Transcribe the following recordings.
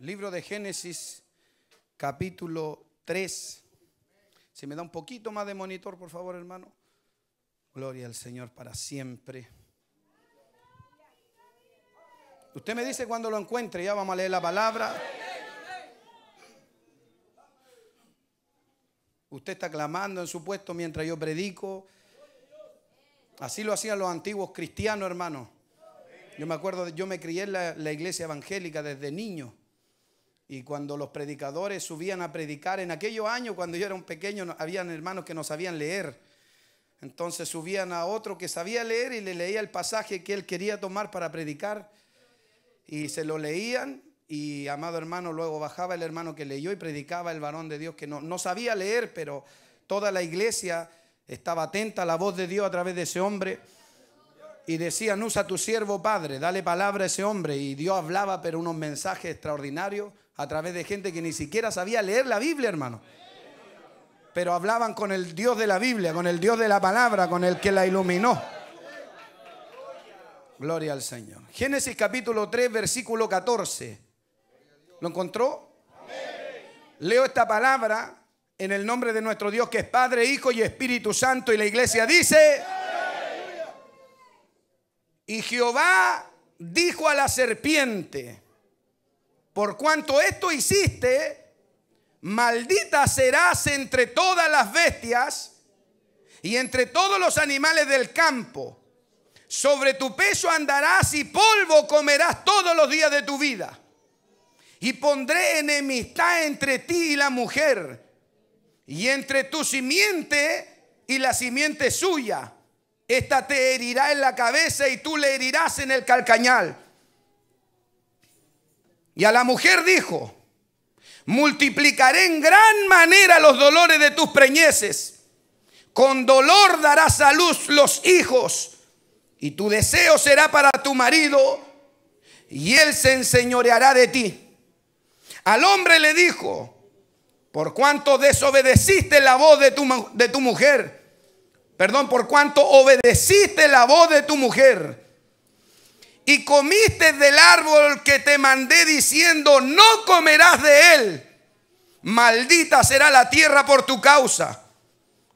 Libro de Génesis, capítulo 3. Si me da un poquito más de monitor, por favor, hermano. Gloria al Señor para siempre. Usted me dice cuando lo encuentre, ya vamos a leer la palabra. Usted está clamando en su puesto mientras yo predico. Así lo hacían los antiguos cristianos, hermano. Yo me acuerdo, yo me crié en la iglesia evangélica desde niño. Y cuando los predicadores subían a predicar, en aquellos años cuando yo era un pequeño, habían hermanos que no sabían leer. Entonces subían a otro que sabía leer y le leía el pasaje que él quería tomar para predicar. Y se lo leían y, amado hermano, luego bajaba el hermano que leyó y predicaba el varón de Dios que no, no sabía leer, pero toda la iglesia estaba atenta a la voz de Dios a través de ese hombre. Y decían, usa tu siervo, Padre, dale palabra a ese hombre. Y Dios hablaba, pero unos mensajes extraordinarios a través de gente que ni siquiera sabía leer la Biblia, hermano. Pero hablaban con el Dios de la Biblia, con el Dios de la palabra, con el que la iluminó. Gloria al Señor. Génesis capítulo 3, versículo 14. ¿Lo encontró? Leo esta palabra en el nombre de nuestro Dios que es Padre, Hijo y Espíritu Santo. Y la iglesia dice, y Jehová dijo a la serpiente, por cuanto esto hiciste, maldita serás entre todas las bestias y entre todos los animales del campo. Sobre tu peso andarás y polvo comerás todos los días de tu vida. Y pondré enemistad entre ti y la mujer, y entre tu simiente y la simiente suya. Esta te herirá en la cabeza y tú le herirás en el calcañal. Y a la mujer dijo, multiplicaré en gran manera los dolores de tus preñeces. Con dolor darás a luz los hijos y tu deseo será para tu marido y él se enseñoreará de ti. Al hombre le dijo, por cuanto desobedeciste la voz de tu, de tu mujer, perdón, por cuanto obedeciste la voz de tu mujer, y comiste del árbol que te mandé diciendo, no comerás de él. Maldita será la tierra por tu causa.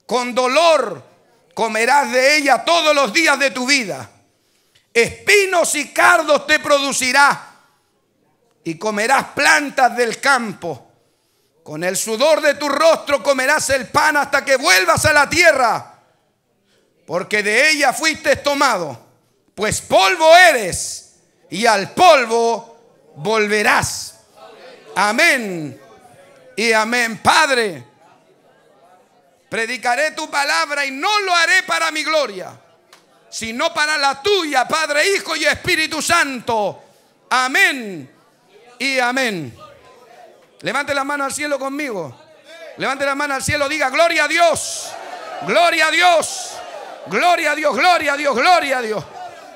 Con dolor comerás de ella todos los días de tu vida. Espinos y cardos te producirá y comerás plantas del campo. Con el sudor de tu rostro comerás el pan hasta que vuelvas a la tierra, porque de ella fuiste tomado pues polvo eres y al polvo volverás. Amén. Y amén, Padre. Predicaré tu palabra y no lo haré para mi gloria, sino para la tuya, Padre, Hijo y Espíritu Santo. Amén y amén. Levante la mano al cielo conmigo. Levante la mano al cielo, diga gloria a Dios. Gloria a Dios. Gloria a Dios, gloria a Dios, gloria a Dios.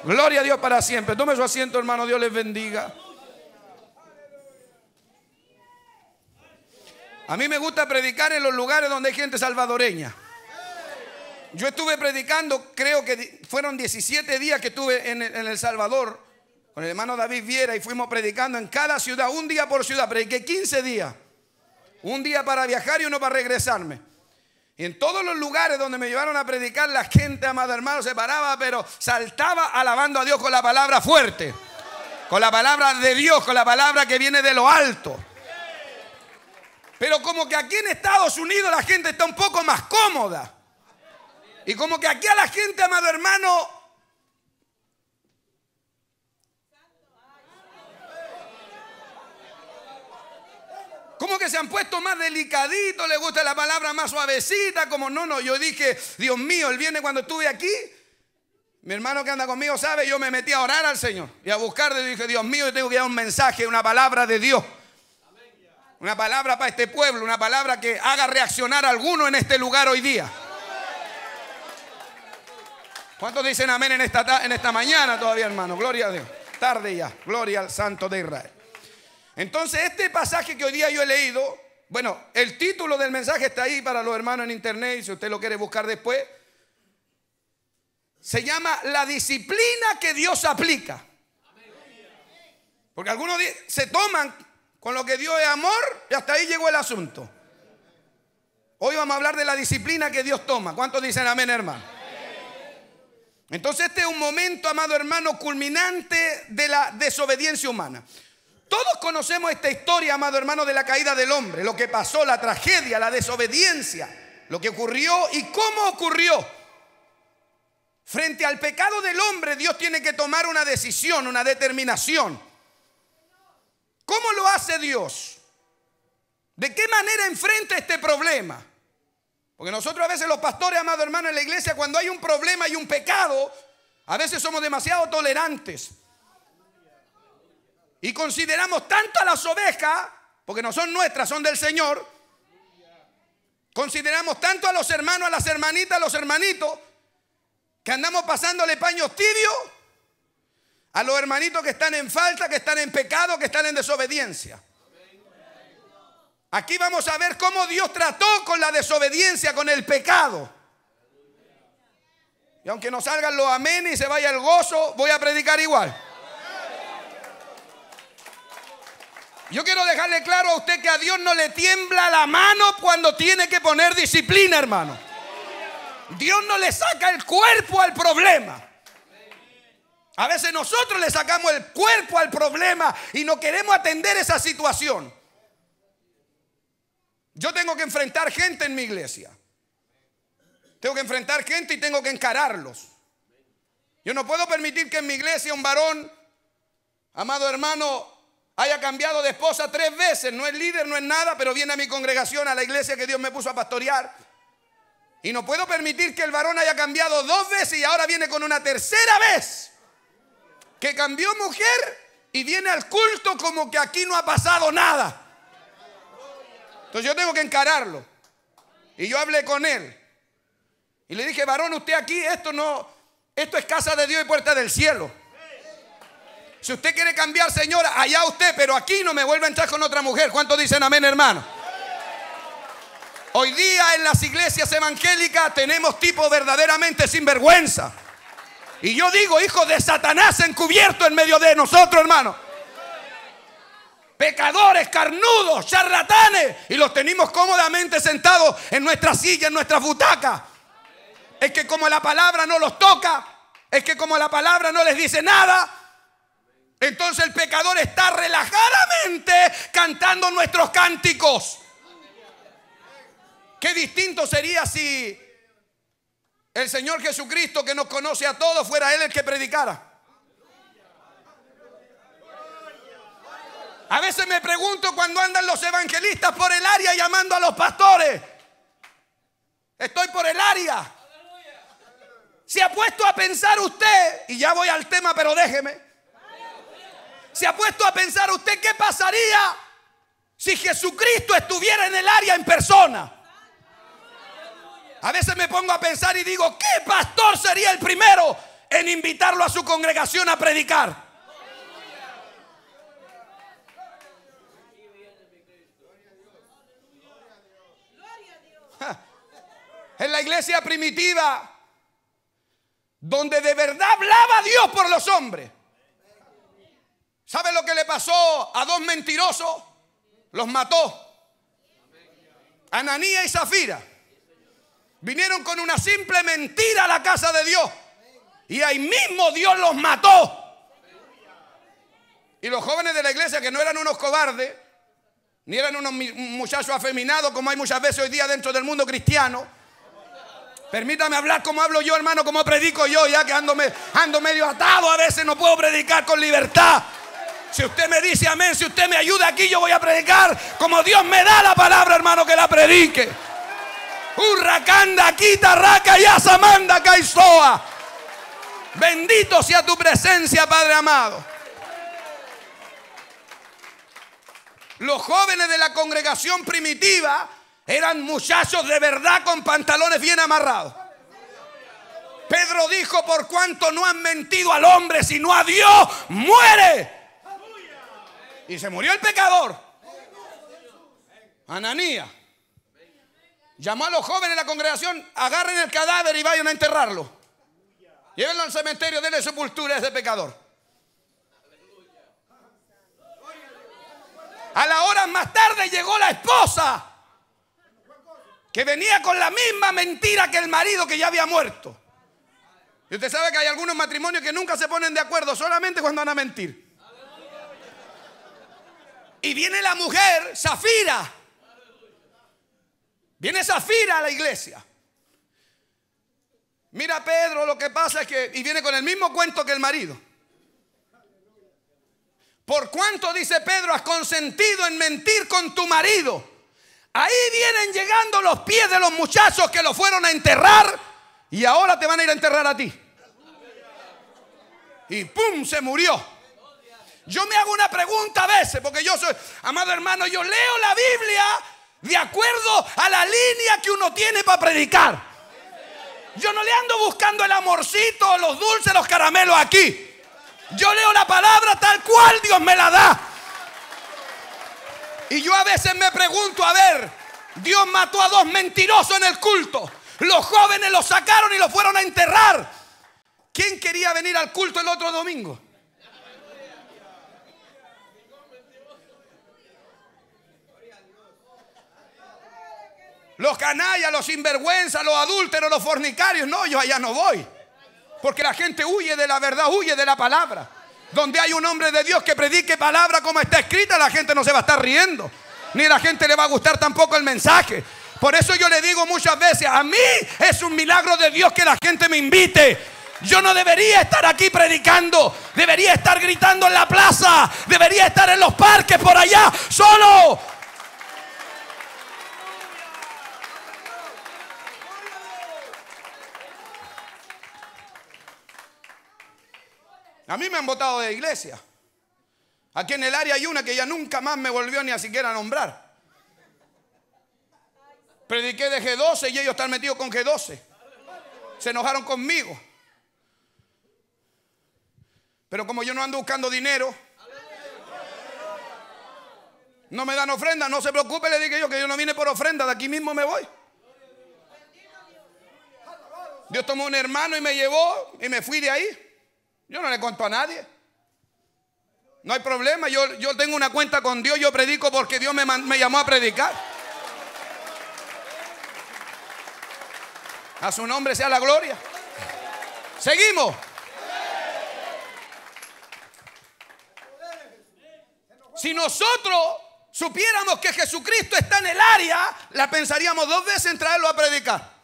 Gloria a Dios para siempre. Tome su asiento, hermano. Dios les bendiga. A mí me gusta predicar en los lugares donde hay gente salvadoreña. Yo estuve predicando, creo que fueron 17 días que estuve en, El Salvador con el hermano David Viera y fuimos predicando en cada ciudad, un día por ciudad, prediqué 15 días. Un día para viajar y uno para regresarme. Y en todos los lugares donde me llevaron a predicar, la gente, amado hermano, se paraba, pero saltaba alabando a Dios con la palabra fuerte. Con la palabra de Dios, con la palabra que viene de lo alto. Pero como que aquí en Estados Unidos la gente está un poco más cómoda. Y como que aquí a la gente, amado hermano, ¿Cómo que se han puesto más delicaditos? ¿Le gusta la palabra más suavecita? Como no, no, yo dije, Dios mío, él viernes cuando estuve aquí, mi hermano que anda conmigo sabe, yo me metí a orar al Señor y a buscarle, yo dije, Dios mío, yo tengo que dar un mensaje, una palabra de Dios. Una palabra para este pueblo, una palabra que haga reaccionar a alguno en este lugar hoy día. ¿Cuántos dicen amén en esta, en esta mañana todavía, hermano? Gloria a Dios. Tarde ya. Gloria al Santo de Israel. Entonces, este pasaje que hoy día yo he leído, bueno, el título del mensaje está ahí para los hermanos en internet, si usted lo quiere buscar después, se llama la disciplina que Dios aplica. Porque algunos se toman con lo que Dios es amor y hasta ahí llegó el asunto. Hoy vamos a hablar de la disciplina que Dios toma. ¿Cuántos dicen amén, hermano? Entonces este es un momento, amado hermano, culminante de la desobediencia humana. Todos conocemos esta historia, amado hermano, de la caída del hombre, lo que pasó, la tragedia, la desobediencia, lo que ocurrió y cómo ocurrió. Frente al pecado del hombre, Dios tiene que tomar una decisión, una determinación. ¿Cómo lo hace Dios? ¿De qué manera enfrenta este problema? Porque nosotros a veces los pastores, amado hermano, en la iglesia, cuando hay un problema y un pecado, a veces somos demasiado tolerantes. Y consideramos tanto a las ovejas, porque no son nuestras, son del Señor. Consideramos tanto a los hermanos, a las hermanitas, a los hermanitos, que andamos pasándole paños tibios a los hermanitos que están en falta, que están en pecado, que están en desobediencia. Aquí vamos a ver cómo Dios trató con la desobediencia, con el pecado. Y aunque no salgan los amén y se vaya el gozo, voy a predicar igual. Yo quiero dejarle claro a usted que a Dios no le tiembla la mano cuando tiene que poner disciplina, hermano. Dios no le saca el cuerpo al problema. A veces nosotros le sacamos el cuerpo al problema y no queremos atender esa situación. Yo tengo que enfrentar gente en mi iglesia. Tengo que enfrentar gente y tengo que encararlos. Yo no puedo permitir que en mi iglesia un varón, amado hermano, haya cambiado de esposa tres veces, no es líder, no es nada, pero viene a mi congregación, a la iglesia que Dios me puso a pastorear. Y no puedo permitir que el varón haya cambiado dos veces y ahora viene con una tercera vez que cambió mujer y viene al culto como que aquí no ha pasado nada. Entonces yo tengo que encararlo. Y yo hablé con él. Y le dije, varón, usted aquí, esto no, esto es casa de Dios y puerta del cielo. Si usted quiere cambiar, señora, allá usted, pero aquí no me vuelva a entrar con otra mujer. ¿Cuánto dicen amén, hermano? Hoy día en las iglesias evangélicas tenemos tipos verdaderamente sinvergüenza. Y yo digo, hijo de Satanás encubierto en medio de nosotros, hermano. Pecadores, carnudos, charlatanes. Y los tenemos cómodamente sentados en nuestra silla, en nuestra butaca. Es que como la palabra no los toca, es que como la palabra no les dice nada, entonces el pecador está relajadamente cantando nuestros cánticos. Qué distinto sería si el Señor Jesucristo que nos conoce a todos fuera Él el que predicara. A veces me pregunto cuando andan los evangelistas por el área llamando a los pastores. Estoy por el área. Se ha puesto a pensar usted, y ya voy al tema, pero déjeme. ¿Se ha puesto a pensar usted qué pasaría si Jesucristo estuviera en el área en persona? A veces me pongo a pensar y digo, ¿qué pastor sería el primero en invitarlo a su congregación a predicar? en la iglesia primitiva, donde de verdad hablaba Dios por los hombres. ¿Sabe lo que le pasó a dos mentirosos? Los mató. Ananía y Zafira. Vinieron con una simple mentira a la casa de Dios. Y ahí mismo Dios los mató. Y los jóvenes de la iglesia que no eran unos cobardes, ni eran unos muchachos afeminados como hay muchas veces hoy día dentro del mundo cristiano. Permítame hablar como hablo yo, hermano, como predico yo, ya que ando, ando medio atado a veces, no puedo predicar con libertad. Si usted me dice amén, si usted me ayuda aquí, yo voy a predicar como Dios me da la palabra, hermano, que la predique. Hurracanda, quita, raca y asamanda, caizoa. Bendito sea tu presencia, Padre amado. Los jóvenes de la congregación primitiva eran muchachos de verdad con pantalones bien amarrados. Pedro dijo, por cuanto no han mentido al hombre, sino a Dios, muere. Y se murió el pecador. Ananía Llamó a los jóvenes de la congregación, agarren el cadáver y vayan a enterrarlo. Llévenlo al cementerio, denle sepultura a ese pecador. A la hora más tarde llegó la esposa, que venía con la misma mentira que el marido que ya había muerto. Y usted sabe que hay algunos matrimonios que nunca se ponen de acuerdo, solamente cuando van a mentir. Y viene la mujer, Zafira. Viene Zafira a la iglesia. Mira Pedro, lo que pasa es que, y viene con el mismo cuento que el marido. Por cuánto dice Pedro, has consentido en mentir con tu marido. Ahí vienen llegando los pies de los muchachos que lo fueron a enterrar y ahora te van a ir a enterrar a ti. Y pum, se murió. Yo me hago una pregunta a veces, porque yo soy, amado hermano, yo leo la Biblia de acuerdo a la línea que uno tiene para predicar. Yo no le ando buscando el amorcito, los dulces, los caramelos aquí. Yo leo la palabra tal cual Dios me la da. Y yo a veces me pregunto, a ver, Dios mató a dos mentirosos en el culto. Los jóvenes los sacaron y los fueron a enterrar. ¿Quién quería venir al culto el otro domingo? Los canallas, los sinvergüenzas, los adúlteros, los fornicarios. No, yo allá no voy. Porque la gente huye de la verdad, huye de la palabra. Donde hay un hombre de Dios que predique palabra como está escrita, la gente no se va a estar riendo. Ni la gente le va a gustar tampoco el mensaje. Por eso yo le digo muchas veces, a mí es un milagro de Dios que la gente me invite. Yo no debería estar aquí predicando, debería estar gritando en la plaza, debería estar en los parques por allá, solo A mí me han votado de iglesia. Aquí en el área hay una que ya nunca más me volvió ni a siquiera a nombrar. Prediqué de G12 y ellos están metidos con G12. Se enojaron conmigo. Pero como yo no ando buscando dinero, no me dan ofrenda, no se preocupe, le dije yo que yo no vine por ofrenda, de aquí mismo me voy. Dios tomó un hermano y me llevó y me fui de ahí. Yo no le cuento a nadie. No hay problema, yo, yo tengo una cuenta con Dios, yo predico porque Dios me, me llamó a predicar. A su nombre sea la gloria. Seguimos. Si nosotros supiéramos que Jesucristo está en el área, la pensaríamos dos veces en traerlo a predicar.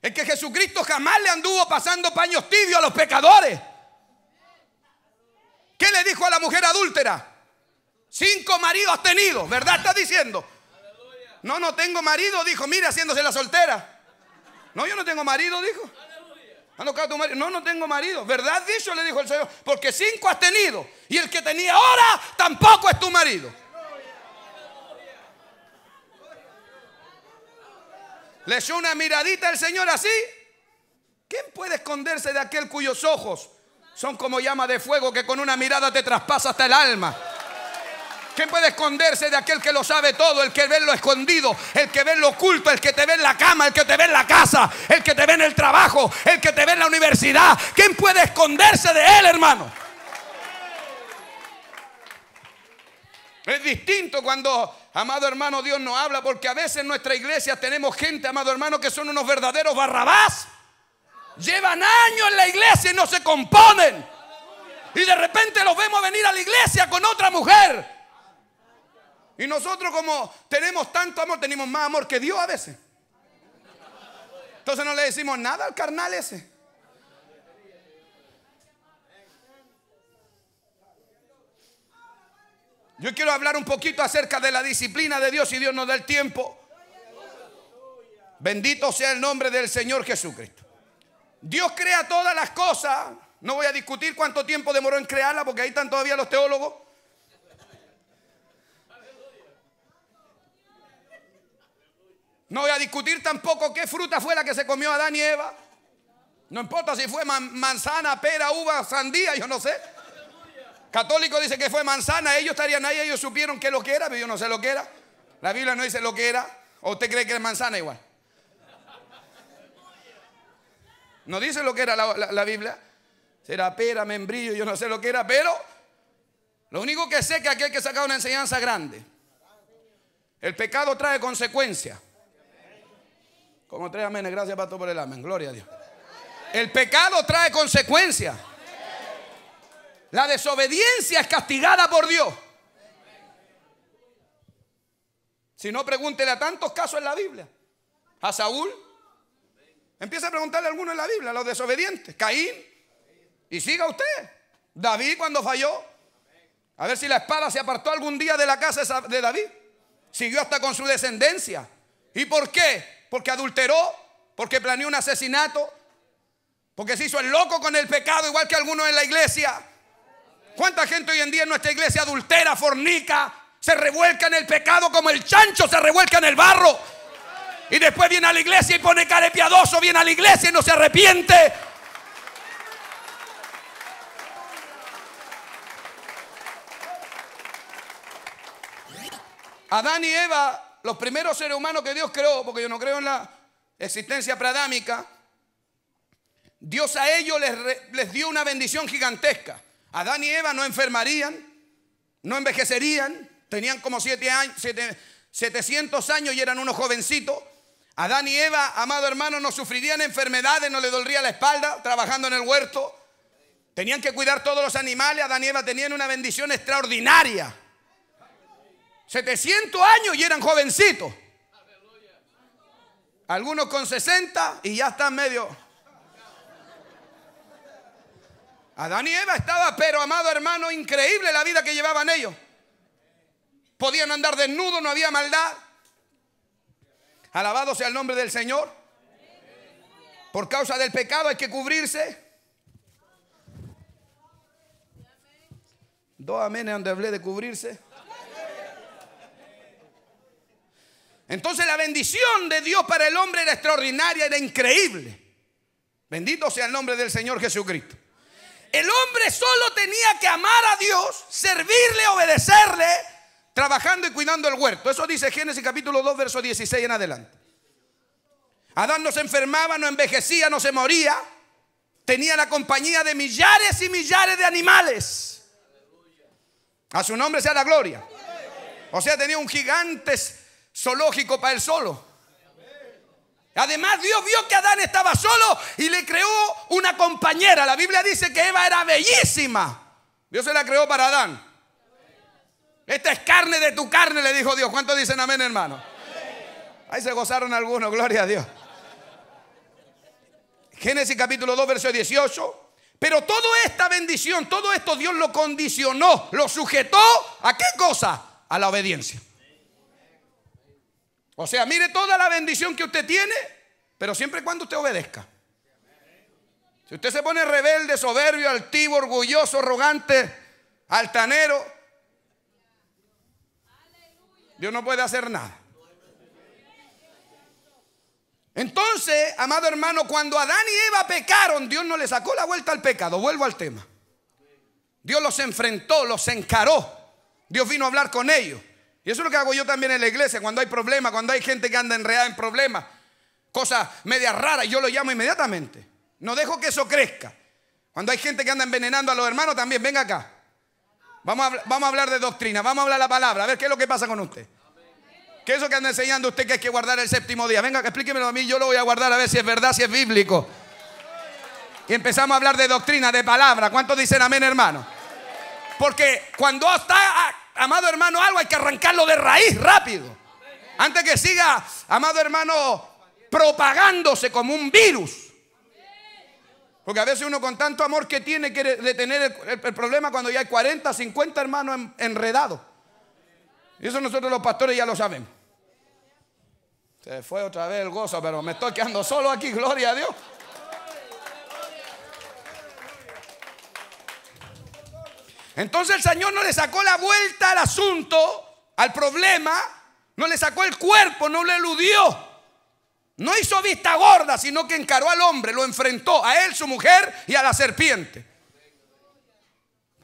Es que Jesucristo jamás le anduvo pasando paños tibios a los pecadores. ¿Qué le dijo a la mujer adúltera? Cinco maridos has tenido, ¿verdad? Está diciendo. No, no tengo marido, dijo. Mira, haciéndose la soltera. No, yo no tengo marido, dijo. No, no tengo marido. ¿Verdad dicho? Le dijo el Señor. Porque cinco has tenido. Y el que tenía ahora tampoco es tu marido. Le echó una miradita al Señor así. ¿Quién puede esconderse de aquel cuyos ojos son como llama de fuego que con una mirada te traspasa hasta el alma? ¿Quién puede esconderse de aquel que lo sabe todo? El que ve lo escondido, el que ve lo oculto, el que te ve en la cama, el que te ve en la casa, el que te ve en el trabajo, el que te ve en la universidad. ¿Quién puede esconderse de él, hermano? Es distinto cuando Amado hermano, Dios no habla porque a veces en nuestra iglesia tenemos gente, amado hermano, que son unos verdaderos barrabás. Llevan años en la iglesia y no se componen. Y de repente los vemos venir a la iglesia con otra mujer. Y nosotros como tenemos tanto amor, tenemos más amor que Dios a veces. Entonces no le decimos nada al carnal ese. Yo quiero hablar un poquito acerca de la disciplina de Dios y Dios nos da el tiempo. Bendito sea el nombre del Señor Jesucristo. Dios crea todas las cosas. No voy a discutir cuánto tiempo demoró en crearla porque ahí están todavía los teólogos. No voy a discutir tampoco qué fruta fue la que se comió Adán y Eva. No importa si fue manzana, pera, uva, sandía, yo no sé. Católico dice que fue manzana, ellos estarían ahí, ellos supieron que lo que era, pero yo no sé lo que era. La Biblia no dice lo que era. ¿O usted cree que es manzana igual? No dice lo que era la, Biblia. Será pera, membrillo, yo no sé lo que era, pero lo único que sé que aquí hay que sacar una enseñanza grande. El pecado trae consecuencias. Como tres amenes, gracias todo por el amén, gloria a Dios. El pecado trae consecuencias. La desobediencia es castigada por Dios. Si no, pregúntele a tantos casos en la Biblia. A Saúl. Empieza a preguntarle a alguno en la Biblia, a los desobedientes. Caín. Y siga usted. David cuando falló. A ver si la espada se apartó algún día de la casa de David. Siguió hasta con su descendencia. ¿Y por qué? Porque adulteró, porque planeó un asesinato, porque se hizo el loco con el pecado, igual que algunos en la iglesia. ¿Cuánta gente hoy en día en nuestra iglesia adultera, fornica, se revuelca en el pecado como el chancho se revuelca en el barro? Y después viene a la iglesia y pone cara piadoso, viene a la iglesia y no se arrepiente. Adán y Eva, los primeros seres humanos que Dios creó, porque yo no creo en la existencia preadámica, Dios a ellos les, les dio una bendición gigantesca. Adán y Eva no enfermarían, no envejecerían, tenían como años, 700 años y eran unos jovencitos. Adán y Eva, amado hermano, no sufrirían enfermedades, no le dolría la espalda trabajando en el huerto. Tenían que cuidar todos los animales. Adán y Eva tenían una bendición extraordinaria. 700 años y eran jovencitos. Algunos con 60 y ya están medio Adán y Eva estaba, pero amado hermano, increíble la vida que llevaban ellos. Podían andar desnudos, no había maldad. Alabado sea el nombre del Señor. Por causa del pecado hay que cubrirse. Dos aménes donde hablé de cubrirse. Entonces la bendición de Dios para el hombre era extraordinaria, era increíble. Bendito sea el nombre del Señor Jesucristo. El hombre solo tenía que amar a Dios, servirle, obedecerle, trabajando y cuidando el huerto. Eso dice Génesis capítulo 2, verso 16 en adelante. Adán no se enfermaba, no envejecía, no se moría. Tenía la compañía de millares y millares de animales. A su nombre sea la gloria. O sea, tenía un gigante zoológico para él solo. Además, Dios vio que Adán estaba solo y le creó una compañera. La Biblia dice que Eva era bellísima. Dios se la creó para Adán. Esta es carne de tu carne, le dijo Dios. ¿Cuántos dicen amén, hermano? Ahí se gozaron algunos, gloria a Dios. Génesis capítulo 2, verso 18. Pero toda esta bendición, todo esto Dios lo condicionó, lo sujetó a qué cosa? A la obediencia. O sea, mire toda la bendición que usted tiene, pero siempre y cuando usted obedezca. Si usted se pone rebelde, soberbio, altivo, orgulloso, arrogante, altanero, Dios no puede hacer nada. Entonces, amado hermano, cuando Adán y Eva pecaron, Dios no le sacó la vuelta al pecado. Vuelvo al tema. Dios los enfrentó, los encaró. Dios vino a hablar con ellos. Y eso es lo que hago yo también en la iglesia, cuando hay problemas, cuando hay gente que anda enredada en problemas, cosas medias raras, yo lo llamo inmediatamente. No dejo que eso crezca. Cuando hay gente que anda envenenando a los hermanos también, venga acá. Vamos a, vamos a hablar de doctrina, vamos a hablar la palabra, a ver qué es lo que pasa con usted. ¿Qué es eso que anda enseñando usted que hay que guardar el séptimo día? Venga, explíquemelo a mí, yo lo voy a guardar a ver si es verdad, si es bíblico. Y empezamos a hablar de doctrina, de palabra. ¿Cuántos dicen amén, hermano? Porque cuando está amado hermano, algo hay que arrancarlo de raíz rápido. Antes que siga, amado hermano, propagándose como un virus. Porque a veces uno con tanto amor que tiene que detener el, problema cuando ya hay 40, 50 hermanos enredados. Y eso nosotros los pastores ya lo sabemos. Se fue otra vez el gozo, pero me estoy quedando solo aquí, gloria a Dios. Entonces el Señor no le sacó la vuelta al asunto, al problema, no le sacó el cuerpo, no le eludió. No hizo vista gorda, sino que encaró al hombre, lo enfrentó, a él, su mujer y a la serpiente.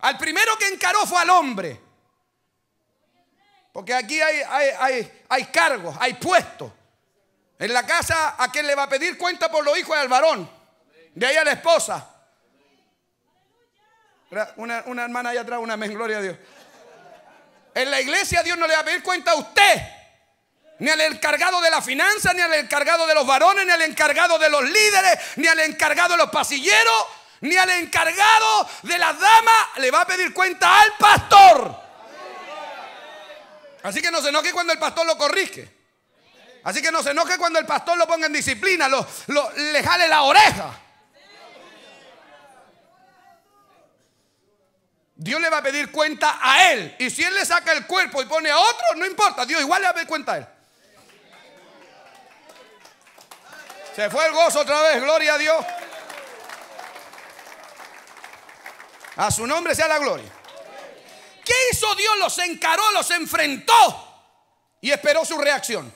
Al primero que encaró fue al hombre. Porque aquí hay, cargos, hay puestos. En la casa, ¿a quien le va a pedir cuenta por los hijos? Al varón. De ahí a la esposa. Una, hermana allá atrás, una men, gloria a Dios. En la iglesia Dios no le va a pedir cuenta a usted, ni al encargado de la finanza, ni al encargado de los varones, ni al encargado de los líderes, ni al encargado de los pasilleros, ni al encargado de las damas, le va a pedir cuenta al pastor. Así que no se enoje cuando el pastor lo corrige. Así que no se enoje cuando el pastor lo ponga en disciplina, lo, le jale la oreja. Dios le va a pedir cuenta a él. Y si él le saca el cuerpo y pone a otro, no importa, Dios igual le va a pedir cuenta a él. Se fue el gozo otra vez, gloria a Dios. A su nombre sea la gloria. ¿Qué hizo Dios? Los encaró, los enfrentó y esperó su reacción.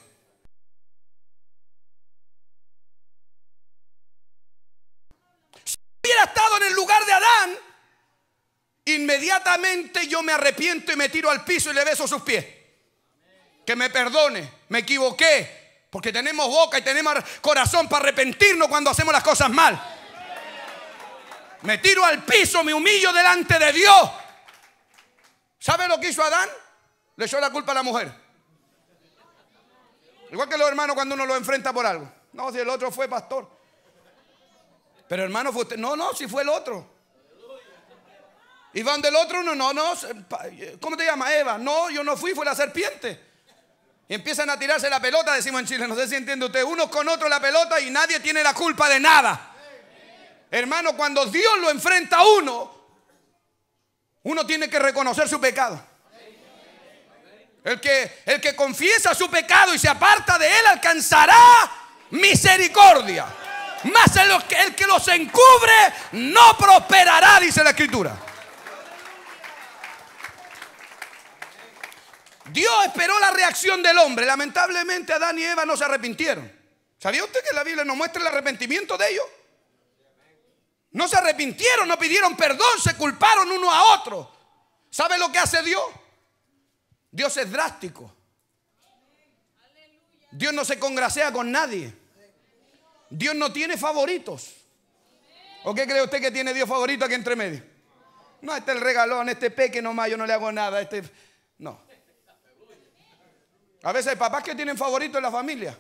Si hubiera estado en el lugar de Adán, Inmediatamente yo me arrepiento y me tiro al piso y le beso sus pies. Que me perdone, me equivoqué. Porque tenemos boca y tenemos corazón para arrepentirnos cuando hacemos las cosas mal. Me tiro al piso, me humillo delante de Dios. ¿Sabe lo que hizo Adán? Le echó la culpa a la mujer. Igual que los hermanos cuando uno lo enfrenta por algo. No, si el otro fue pastor. Pero hermano, fue No, no, si fue el otro. Y van del otro, uno, no, no, ¿cómo te llama Eva. No, yo no fui, fue la serpiente. Y empiezan a tirarse la pelota, decimos en Chile, no sé si entiende usted, unos con otro la pelota y nadie tiene la culpa de nada. Hermano, cuando Dios lo enfrenta a uno, uno tiene que reconocer su pecado. El que, el que confiesa su pecado y se aparta de él alcanzará misericordia. Más el, el que los encubre no prosperará, dice la escritura. Dios esperó la reacción del hombre. Lamentablemente Adán y Eva no se arrepintieron. ¿Sabía usted que la Biblia nos muestra el arrepentimiento de ellos? No se arrepintieron, no pidieron perdón, se culparon uno a otro. ¿Sabe lo que hace Dios? Dios es drástico. Dios no se congracea con nadie. Dios no tiene favoritos. ¿O qué cree usted que tiene Dios favorito aquí entre medio? No, este es el regalón, este peque nomás, yo no le hago nada. Este... No. A veces hay papás que tienen favoritos en la familia.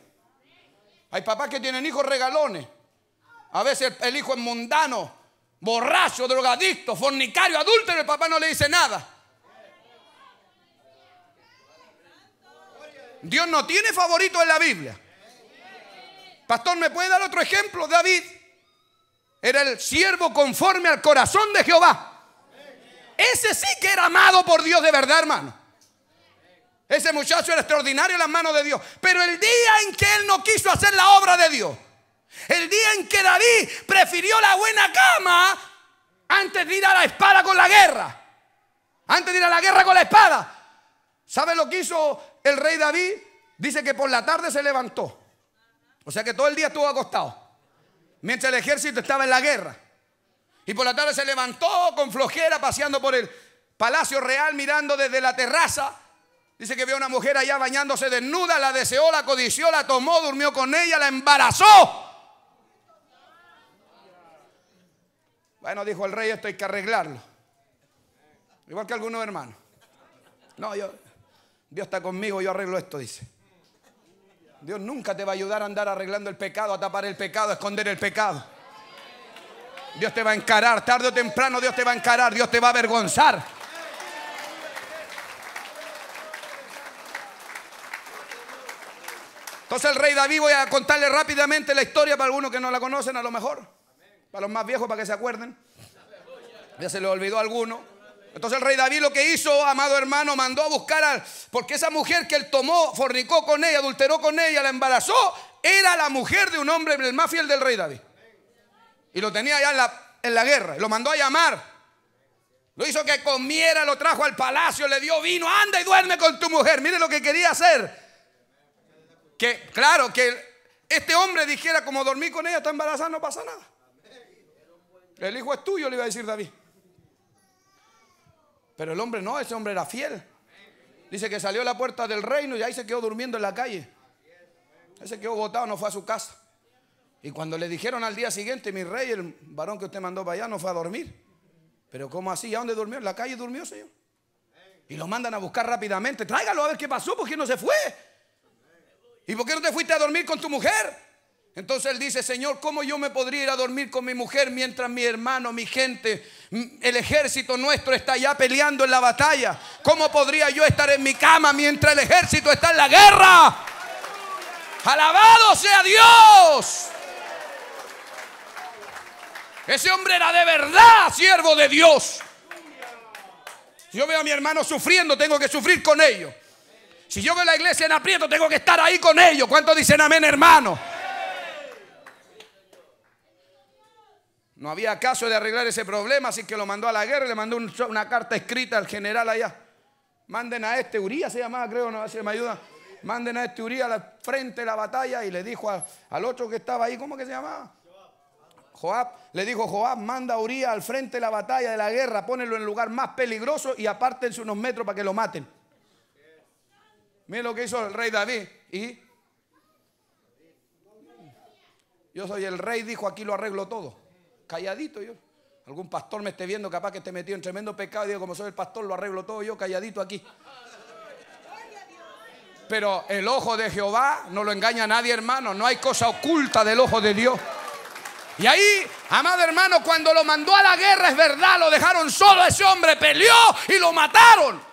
Hay papás que tienen hijos regalones. A veces el, hijo es mundano, borracho, drogadicto, fornicario, adúltero. El papá no le dice nada. Dios no tiene favorito en la Biblia. Pastor, ¿me puede dar otro ejemplo? David era el siervo conforme al corazón de Jehová. Ese sí que era amado por Dios de verdad, hermano. Ese muchacho era extraordinario en las manos de Dios. Pero el día en que él no quiso hacer la obra de Dios, el día en que David prefirió la buena cama antes de ir a la espada con la guerra, antes de ir a la guerra con la espada, ¿sabe lo que hizo el rey David? Dice que por la tarde se levantó. O sea que todo el día estuvo acostado. Mientras el ejército estaba en la guerra. Y por la tarde se levantó con flojera paseando por el palacio real mirando desde la terraza Dice que vio a una mujer allá bañándose desnuda, la deseó, la codició, la tomó, durmió con ella, la embarazó. Bueno, dijo el rey, esto hay que arreglarlo. Igual que algunos hermanos. No, yo, Dios está conmigo, yo arreglo esto, dice. Dios nunca te va a ayudar a andar arreglando el pecado, a tapar el pecado, a esconder el pecado. Dios te va a encarar, tarde o temprano Dios te va a encarar, Dios te va a avergonzar. Entonces el rey David, voy a contarle rápidamente la historia para algunos que no la conocen, a lo mejor. Para los más viejos, para que se acuerden. Ya se le olvidó a alguno. Entonces el rey David lo que hizo, amado hermano, mandó a buscar a... Porque esa mujer que él tomó, fornicó con ella, adulteró con ella, la embarazó, era la mujer de un hombre, el más fiel del rey David. Y lo tenía allá en la, en la guerra. Lo mandó a llamar. Lo hizo que comiera, lo trajo al palacio, le dio vino, anda y duerme con tu mujer. Mire lo que quería hacer. Que claro, que este hombre dijera como dormí con ella, está embarazada, no pasa nada. El hijo es tuyo, le iba a decir David. Pero el hombre no, ese hombre era fiel. Dice que salió a la puerta del reino y ahí se quedó durmiendo en la calle. ese se quedó botado, no fue a su casa. Y cuando le dijeron al día siguiente, mi rey, el varón que usted mandó para allá no fue a dormir. Pero ¿cómo así? ¿A dónde durmió? En la calle durmió, señor. Y lo mandan a buscar rápidamente. Tráigalo a ver qué pasó, porque no se fue. ¿Y por qué no te fuiste a dormir con tu mujer? Entonces él dice, Señor, ¿cómo yo me podría ir a dormir con mi mujer mientras mi hermano, mi gente, el ejército nuestro está allá peleando en la batalla? ¿Cómo podría yo estar en mi cama mientras el ejército está en la guerra? Alabado sea Dios. Ese hombre era de verdad siervo de Dios. Yo veo a mi hermano sufriendo, tengo que sufrir con ellos. Si yo veo la iglesia en aprieto, tengo que estar ahí con ellos. ¿Cuántos dicen amén, hermano? No había caso de arreglar ese problema, así que lo mandó a la guerra y le mandó una carta escrita al general allá. Manden a este Uría, se llamaba, creo, no sé si me ayuda. Manden a este Uría al frente de la batalla y le dijo al otro que estaba ahí, ¿cómo que se llamaba? Joab, le dijo Joab, manda a Uría al frente de la batalla de la guerra, pónelo en el lugar más peligroso y apártense unos metros para que lo maten. Miren lo que hizo el rey David. Y yo soy el rey, dijo, aquí lo arreglo todo. Calladito yo. Algún pastor me esté viendo, capaz que esté metido en tremendo pecado. Y digo, como soy el pastor, lo arreglo todo yo, calladito aquí. Pero el ojo de Jehová no lo engaña a nadie, hermano. No hay cosa oculta del ojo de Dios. Y ahí, amado hermano, cuando lo mandó a la guerra, es verdad, lo dejaron solo. Ese hombre peleó y lo mataron.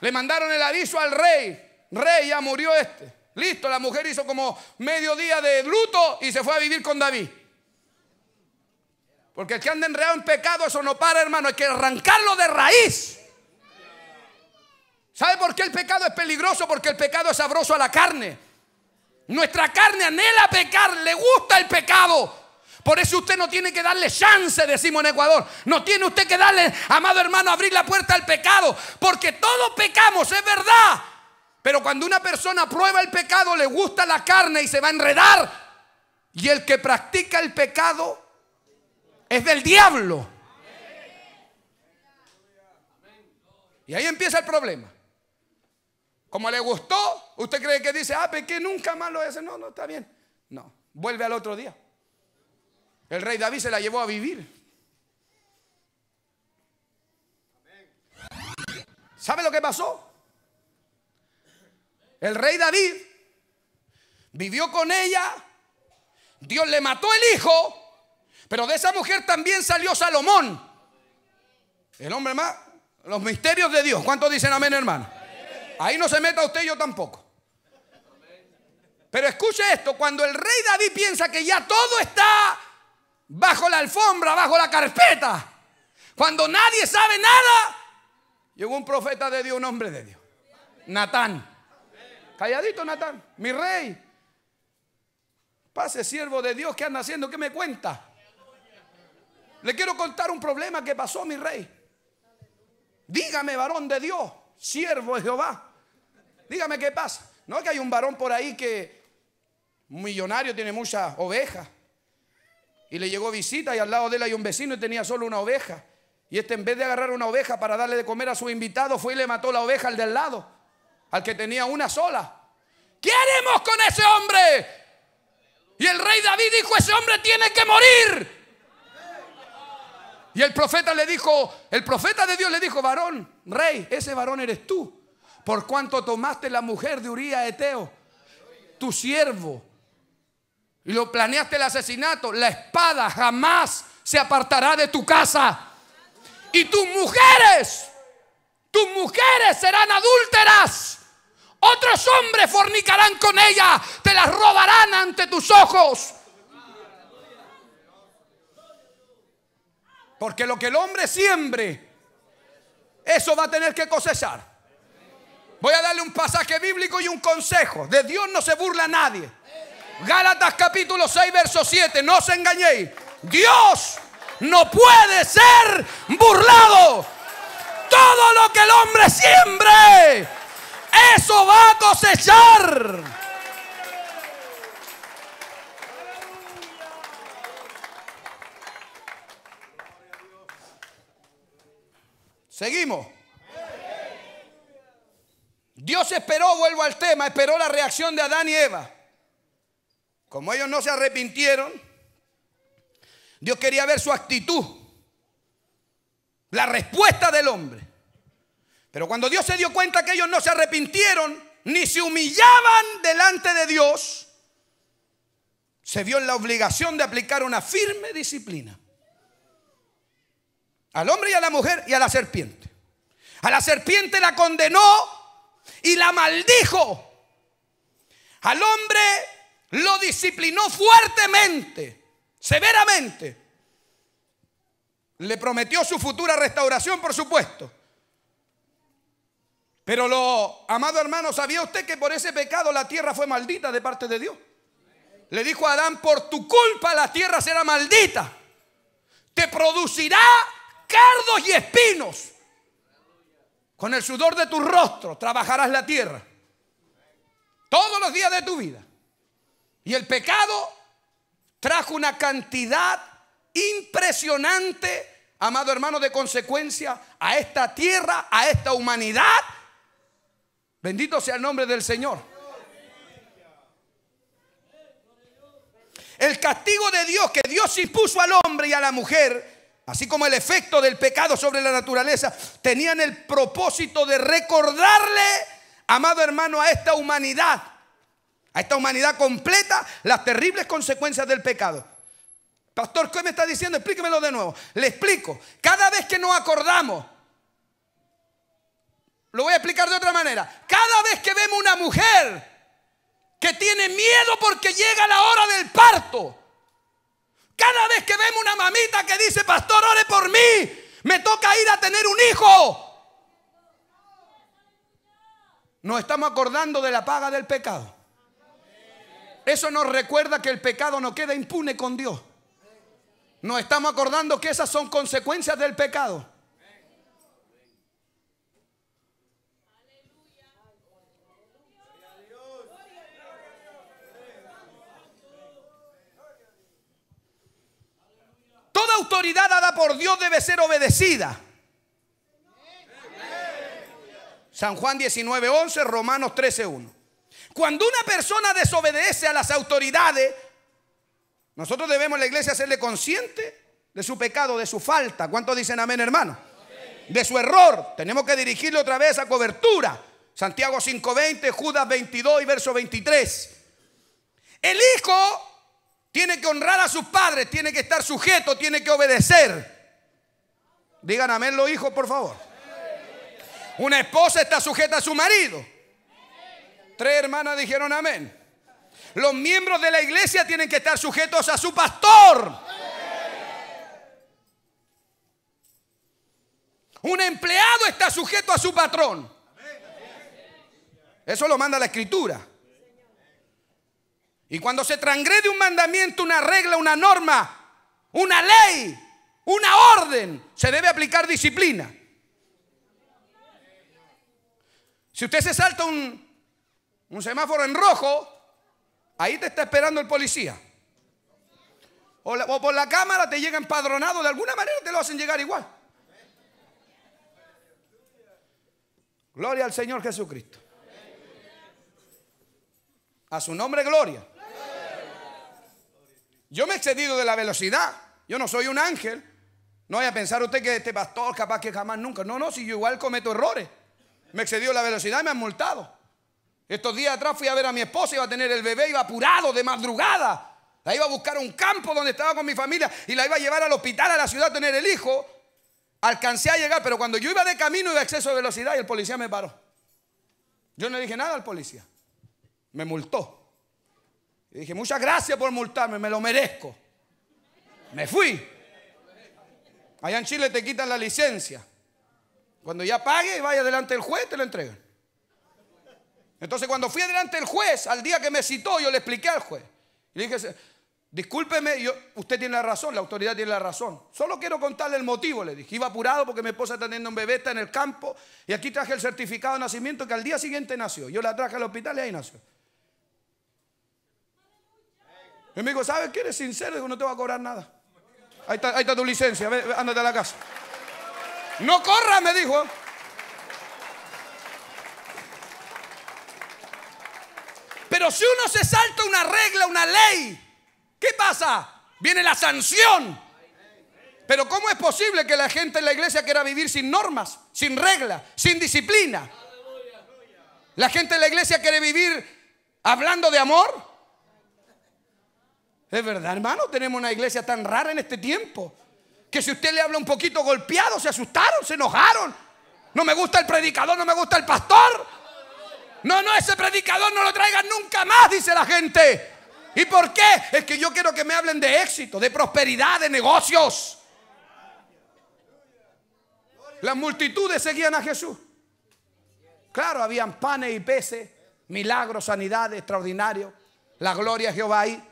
Le mandaron el aviso al rey. Rey, ya murió este. Listo, la mujer hizo como medio día de luto y se fue a vivir con David. Porque el que anda enredado en pecado, eso no para, hermano. Hay que arrancarlo de raíz. ¿Sabe por qué el pecado es peligroso? Porque el pecado es sabroso a la carne. Nuestra carne anhela pecar, le gusta el pecado. Por eso usted no tiene que darle chance, decimos en Ecuador. No tiene usted que darle, amado hermano, abrir la puerta al pecado. Porque todos pecamos, es verdad. Pero cuando una persona prueba el pecado, le gusta la carne y se va a enredar. Y el que practica el pecado es del diablo. Y ahí empieza el problema. Como le gustó, usted cree que dice, ah, pequé nunca más lo hace. No, no, está bien. No, vuelve al otro día. El rey David se la llevó a vivir. ¿Sabe lo que pasó? El rey David vivió con ella. Dios le mató el hijo. Pero de esa mujer también salió Salomón. El hombre más. Los misterios de Dios. ¿Cuántos dicen amén, hermano? Ahí no se meta usted, yo tampoco. Pero escuche esto: cuando el rey David piensa que ya todo está bajo la alfombra, bajo la carpeta. Cuando nadie sabe nada, llegó un profeta de Dios, un hombre de Dios. Natán. Calladito, Natán. Mi rey. Pase, siervo de Dios, ¿qué anda haciendo? ¿Qué me cuenta? Le quiero contar un problema que pasó, mi rey. Dígame, varón de Dios, siervo de Jehová. Dígame qué pasa. No es que hay un varón por ahí que millonario tiene muchas ovejas y le llegó visita y al lado de él hay un vecino y tenía solo una oveja. Y este en vez de agarrar una oveja para darle de comer a su invitado, fue y le mató la oveja al al lado, al que tenía una sola. ¿Qué haremos con ese hombre? Y el rey David dijo, ese hombre tiene que morir. Y el profeta le dijo, el profeta de Dios le dijo, varón, rey, ese varón eres tú. Por cuanto tomaste la mujer de Uría Eteo, tu siervo, y lo planeaste el asesinato, la espada jamás se apartará de tu casa. Y tus mujeres, tus mujeres serán adúlteras. Otros hombres fornicarán con ella, te las robarán ante tus ojos. Porque lo que el hombre siembre, eso va a tener que cosechar. Voy a darle un pasaje bíblico y un consejo. De Dios no se burla nadie. Gálatas capítulo 6, verso 7. No os engañéis. Dios no puede ser burlado. Todo lo que el hombre siembre, eso va a cosechar. Seguimos. Dios esperó, vuelvo al tema, esperó la reacción de Adán y Eva. Como ellos no se arrepintieron, Dios quería ver su actitud, la respuesta del hombre. Pero cuando Dios se dio cuenta que ellos no se arrepintieron, ni se humillaban delante de Dios, se vio en la obligación de aplicar una firme disciplina. Al hombre y a la mujer y a la serpiente. A la serpiente la condenó y la maldijo. Al hombre lo disciplinó fuertemente, severamente. Le prometió su futura restauración, por supuesto. Pero lo, amado hermano, ¿sabía usted que por ese pecado la tierra fue maldita de parte de Dios? Le dijo a Adán, por tu culpa la tierra será maldita. Te producirá cardos y espinos. Con el sudor de tu rostro trabajarás la tierra. Todos los días de tu vida. Y el pecado trajo una cantidad impresionante, amado hermano, de consecuencia a esta tierra, a esta humanidad. Bendito sea el nombre del Señor. El castigo de Dios que Dios impuso al hombre y a la mujer, así como el efecto del pecado sobre la naturaleza, tenían el propósito de recordarle, amado hermano, a esta humanidad a esta humanidad completa las terribles consecuencias del pecado. Pastor, ¿qué me está diciendo? Explíquemelo de nuevo. Le explico. Cada vez que nos acordamos, lo voy a explicar de otra manera. Cada vez que vemos una mujer que tiene miedo porque llega la hora del parto, cada vez que vemos una mamita que dice, pastor, ore por mí, me toca ir a tener un hijo. Nos estamos acordando de la paga del pecado. Eso nos recuerda que el pecado no queda impune con Dios. Nos estamos acordando que esas son consecuencias del pecado. Toda autoridad dada por Dios debe ser obedecida. San Juan 19:11, Romanos 13:1. Cuando una persona desobedece a las autoridades, nosotros debemos en la iglesia hacerle consciente de su pecado, de su falta. ¿Cuántos dicen amén, hermano? De su error. Tenemos que dirigirle otra vez a cobertura. Santiago 5:20, Judas 22 y verso 23. El hijo tiene que honrar a sus padres, tiene que estar sujeto, tiene que obedecer. Digan amén los hijos, por favor. Una esposa está sujeta a su marido. Tres hermanas dijeron amén. Los miembros de la iglesia tienen que estar sujetos a su pastor. Un empleado está sujeto a su patrón. Eso lo manda la escritura. Y cuando se transgrede un mandamiento, una regla, una norma, una ley, una orden, se debe aplicar disciplina. Si usted se salta un, un semáforo en rojo, ahí te está esperando el policía. O, por la cámara te llega empadronado, de alguna manera te lo hacen llegar igual. Gloria al Señor Jesucristo. A su nombre, gloria. Yo me he excedido de la velocidad. Yo no soy un ángel. No vaya a pensar usted que este pastor capaz que jamás nunca. No, no, si yo igual cometo errores. Me excedió la velocidad y me han multado. Estos días atrás fui a ver a mi esposa, iba a tener el bebé, iba apurado de madrugada. La iba a buscar a un campo donde estaba con mi familia y la iba a llevar al hospital, a la ciudad, a tener el hijo. Alcancé a llegar, pero cuando yo iba de camino iba a exceso de velocidad y el policía me paró. Yo no dije nada al policía. Me multó. Y dije, muchas gracias por multarme, me lo merezco. Me fui. Allá en Chile te quitan la licencia. Cuando ya pague y vaya delante del juez, te lo entregan. Entonces cuando fui delante del juez, al día que me citó, yo le expliqué al juez. Y le dije, discúlpeme, yo, usted tiene la razón, la autoridad tiene la razón. Solo quiero contarle el motivo, le dije. Iba apurado porque mi esposa está teniendo un bebé, está en el campo. Y aquí traje el certificado de nacimiento que al día siguiente nació. Yo la traje al hospital y ahí nació. Y me dijo, ¿sabes qué? Eres sincero, digo, no te va a cobrar nada. Ahí está, tu licencia, ándate a la casa. No corra, me dijo. Pero si uno se salta una regla, una ley, ¿qué pasa? Viene la sanción. Pero ¿cómo es posible que la gente en la iglesia quiera vivir sin normas, sin reglas, sin disciplina? La gente en la iglesia quiere vivir hablando de amor. Es verdad, hermano, tenemos una iglesia tan rara en este tiempo que si usted le habla un poquito golpeado, se asustaron, se enojaron. No me gusta el predicador, no me gusta el pastor. No, no, ese predicador no lo traigan nunca más, dice la gente. ¿Y por qué? Es que yo quiero que me hablen de éxito, de prosperidad, de negocios. Las multitudes seguían a Jesús. Claro, habían panes y peces, milagros, sanidades extraordinarios. La gloria a Jehová ahí.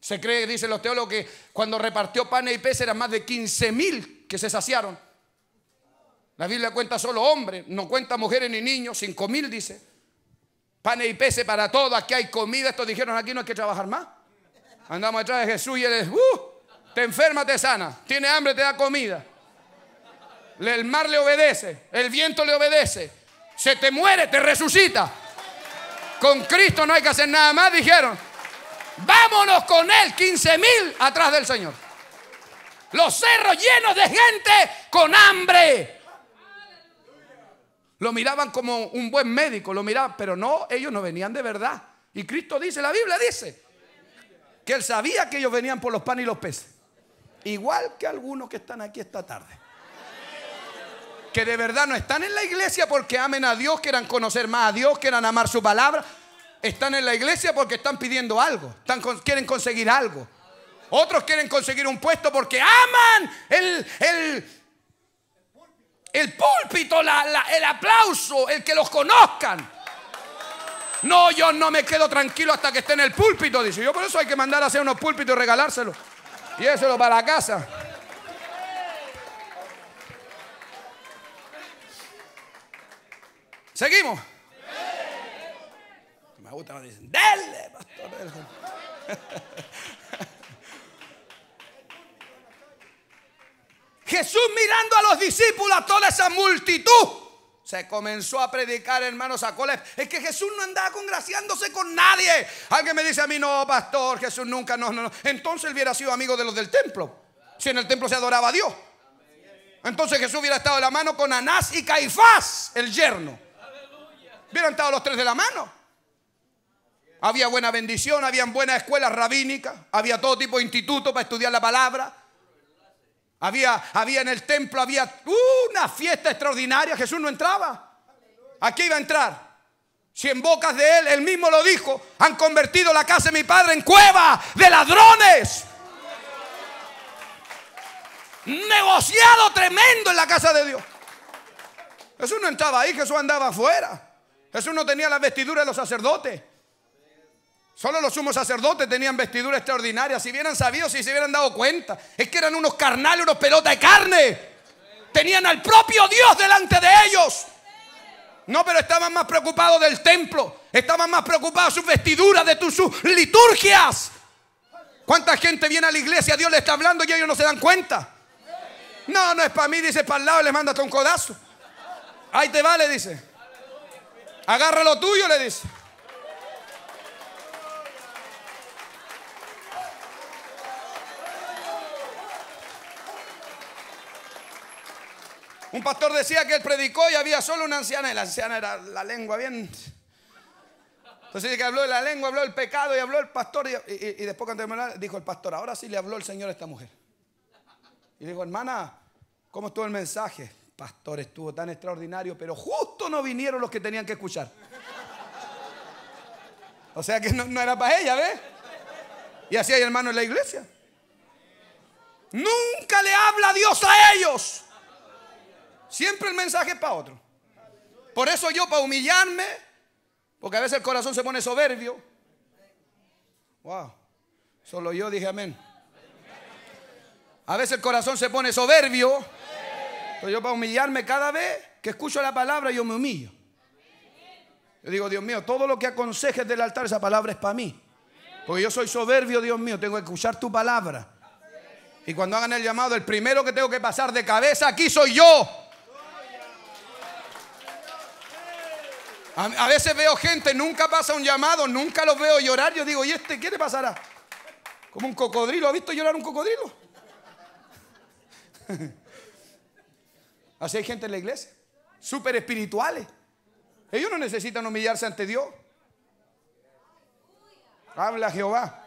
Se cree, dicen los teólogos, que cuando repartió panes y peces eran más de 15 mil que se saciaron. La Biblia cuenta solo hombres, no cuenta mujeres ni niños, cinco mil dice. Panes y peces para todos, aquí hay comida. Estos dijeron, aquí no hay que trabajar más. Andamos atrás de Jesús y él es, uh, te enferma, te sana. Tiene hambre, te da comida. El mar le obedece, el viento le obedece. Se te muere, te resucita. Con Cristo no hay que hacer nada más, dijeron. Vámonos con él, 15 mil atrás del Señor. Los cerros llenos de gente con hambre. Lo miraban como un buen médico, lo miraban, pero no, ellos no venían de verdad. Y Cristo dice, la Biblia dice, que él sabía que ellos venían por los panes y los peces. Igual que algunos que están aquí esta tarde. Que de verdad no están en la iglesia porque amen a Dios, quieran conocer más a Dios, quieran amar su palabra. Están en la iglesia porque están pidiendo algo, quieren conseguir algo. Otros quieren conseguir un puesto porque aman el, el el púlpito, el aplauso, el que los conozcan. No, yo no me quedo tranquilo hasta que esté en el púlpito, dice. Yo por eso hay que mandar a hacer unos púlpitos y regalárselos. Y eso para la casa. ¿Seguimos? Me gusta, me dicen, dale, pastor. Jesús mirando a los discípulos, a toda esa multitud, se comenzó a predicar, hermanos, a Es que Jesús no andaba congraciándose con nadie. Alguien me dice a mí, no, pastor, Jesús nunca, no, no, no. Entonces él hubiera sido amigo de los del templo. Si en el templo se adoraba a Dios. Entonces Jesús hubiera estado de la mano con Anás y Caifás, el yerno. Hubieran estado los tres de la mano. Había buena bendición, habían buenas escuelas rabínicas, había todo tipo de institutos para estudiar la palabra. Había, en el templo, había una fiesta extraordinaria. Jesús no entraba. Aquí iba a entrar. Si en bocas de él, él mismo lo dijo, han convertido la casa de mi padre en cueva de ladrones. Negociado tremendo en la casa de Dios. Jesús no entraba ahí, Jesús andaba afuera. Jesús no tenía la vestidura de los sacerdotes. Solo los sumos sacerdotes tenían vestiduras extraordinarias Si hubieran sabido, si se hubieran dado cuenta, es que eran unos carnales, unos pelotas de carne. Tenían al propio Dios delante de ellos. No, pero estaban más preocupados del templo. Estaban más preocupados de sus vestiduras, de sus liturgias. ¿Cuánta gente viene a la iglesia? Dios le está hablando y ellos no se dan cuenta. No, no es para mí, dice para el lado, le manda hasta un codazo. Ahí te va, le dice. Agarra lo tuyo, le dice. Un pastor decía que él predicó y había solo una anciana y la anciana era la lengua bien. Entonces dice que habló de la lengua, habló del pecado y habló el pastor y, después cuando terminó dijo el pastor, ahora sí le habló el Señor a esta mujer. Y dijo, hermana, ¿cómo estuvo el mensaje? Pastor, estuvo tan extraordinario, pero justo no vinieron los que tenían que escuchar. O sea que no, no era para ella, ¿ves? Y así hay hermanos en la iglesia. Nunca le habla Dios a ellos. Siempre el mensaje es para otro. Por eso yo, para humillarme, porque a veces el corazón se pone soberbio. Wow. Solo yo dije amén. A veces el corazón se pone soberbio. Entonces yo para humillarme cada vez que escucho la palabra, yo me humillo. Yo digo, Dios mío, todo lo que aconsejes del altar, esa palabra es para mí. Porque yo soy soberbio, Dios mío, tengo que escuchar tu palabra. Y cuando hagan el llamado, el primero que tengo que pasar de cabeza aquí soy yo. A, veces veo gente, nunca pasa un llamado, nunca los veo llorar. Yo digo, ¿y este qué le pasará? Como un cocodrilo. ¿Ha visto llorar un cocodrilo? Así hay gente en la iglesia. Súper espirituales. Ellos no necesitan humillarse ante Dios. Habla Jehová.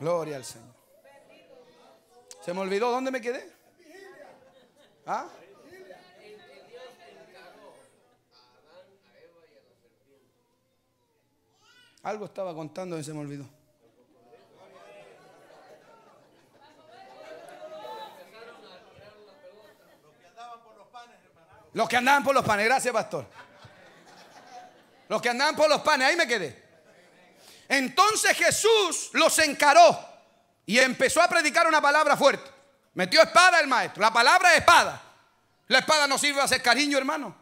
Gloria al Señor. ¿Se me olvidó dónde me quedé? ¿Ah? Algo estaba contando y se me olvidó. Los que andaban por los panes, gracias pastor. Los que andaban por los panes, ahí me quedé. Entonces Jesús los encaró y empezó a predicar una palabra fuerte. Metió espada el maestro. La palabra es espada. La espada no sirve a hacer cariño, hermano.